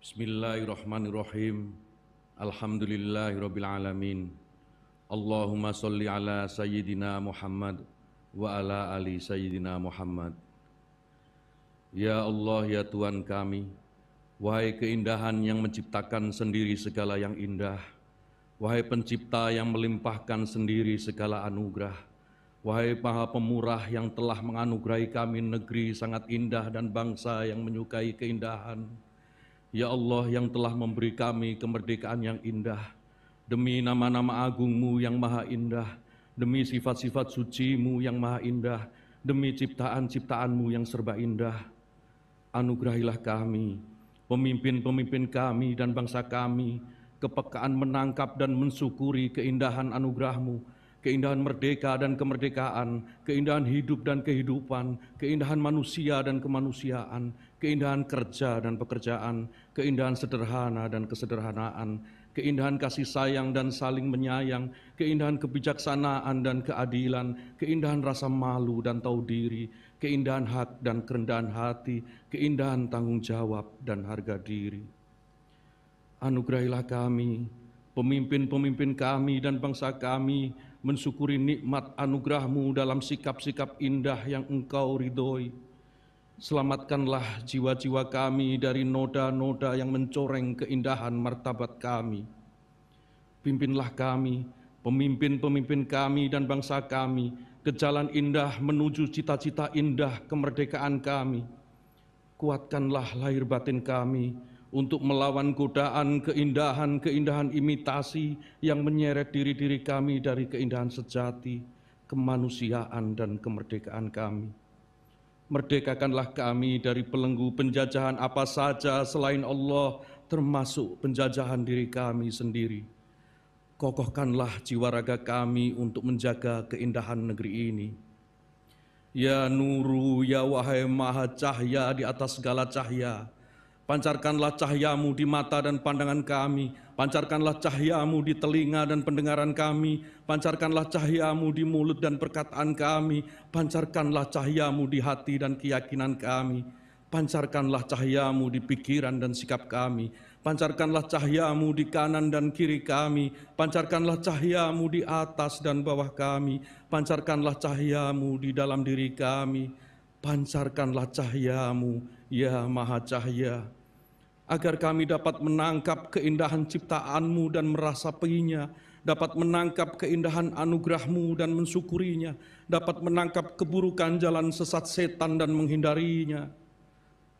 Bismillahirrahmanirrahim. Alhamdulillahirabbil alamin. Allahumma shalli ala sayyidina Muhammad wa ala ali sayyidina Muhammad. Ya Allah ya Tuhan kami, wahai keindahan yang menciptakan sendiri segala yang indah, wahai pencipta yang melimpahkan sendiri segala anugerah, Wahai Maha Pemurah yang telah menganugerahi kami negeri sangat indah dan bangsa yang menyukai keindahan, Ya Allah yang telah memberi kami kemerdekaan yang indah, demi nama-nama agungmu yang maha indah, demi sifat-sifat sucimu yang maha indah, demi ciptaan-ciptaanmu yang serba indah. Anugerahilah kami, pemimpin-pemimpin kami dan bangsa kami, kepekaan menangkap dan mensyukuri keindahan anugerahmu, keindahan merdeka dan kemerdekaan, keindahan hidup dan kehidupan, keindahan manusia dan kemanusiaan, keindahan kerja dan pekerjaan, keindahan sederhana dan kesederhanaan, keindahan kasih sayang dan saling menyayang, keindahan kebijaksanaan dan keadilan, keindahan rasa malu dan tahu diri, keindahan hak dan kerendahan hati, keindahan tanggung jawab dan harga diri. Anugerahilah kami, pemimpin-pemimpin kami dan bangsa kami mensyukuri nikmat anugerahmu dalam sikap-sikap indah yang engkau ridhoi. Selamatkanlah jiwa-jiwa kami dari noda-noda yang mencoreng keindahan martabat kami. Pimpinlah kami, pemimpin-pemimpin kami dan bangsa kami ke jalan indah menuju cita-cita indah kemerdekaan kami. Kuatkanlah lahir batin kami, untuk melawan godaan keindahan-keindahan imitasi yang menyeret diri-diri kami dari keindahan sejati, kemanusiaan, dan kemerdekaan kami. Merdekakanlah kami dari pelenggu penjajahan apa saja selain Allah, termasuk penjajahan diri kami sendiri. Kokohkanlah jiwa raga kami untuk menjaga keindahan negeri ini. Ya nuru, ya wahai maha cahya di atas segala cahaya, Pancarkanlah cahayamu di mata dan pandangan kami. Pancarkanlah cahayamu di telinga dan pendengaran kami. Pancarkanlah cahayamu di mulut dan perkataan kami. Pancarkanlah cahayamu di hati dan keyakinan kami. Pancarkanlah cahayamu di pikiran dan sikap kami. Pancarkanlah cahayamu di kanan dan kiri kami. Pancarkanlah cahayamu di atas dan bawah kami. Pancarkanlah cahayamu di dalam diri kami. Pancarkanlah cahayamu, ya Maha Cahaya agar kami dapat menangkap keindahan ciptaanmu dan merasa merasapinya, dapat menangkap keindahan anugerahmu dan mensyukurinya, dapat menangkap keburukan jalan sesat setan dan menghindarinya.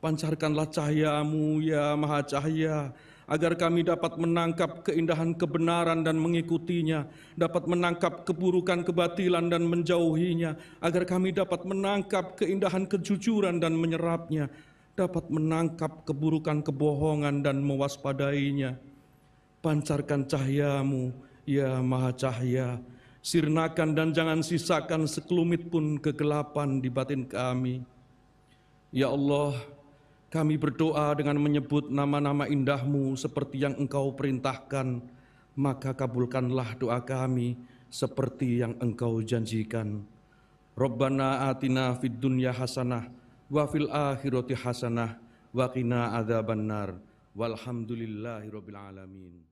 Pancarkanlah cahayamu ya Maha Cahaya, agar kami dapat menangkap keindahan kebenaran dan mengikutinya, dapat menangkap keburukan kebatilan dan menjauhinya, agar kami dapat menangkap keindahan kejujuran dan menyerapnya, dapat menangkap keburukan kebohongan dan mewaspadainya. Pancarkan cahayamu, ya Maha Cahaya, sirnakan dan jangan sisakan sekelumit pun kegelapan di batin kami. Ya Allah, kami berdoa dengan menyebut nama-nama indahmu seperti yang engkau perintahkan, maka kabulkanlah doa kami seperti yang engkau janjikan. Rabbana atina fid dunya hasanah, wa fil akhirati hasanah wa qina adzabannar walhamdulillahi rabbil alamin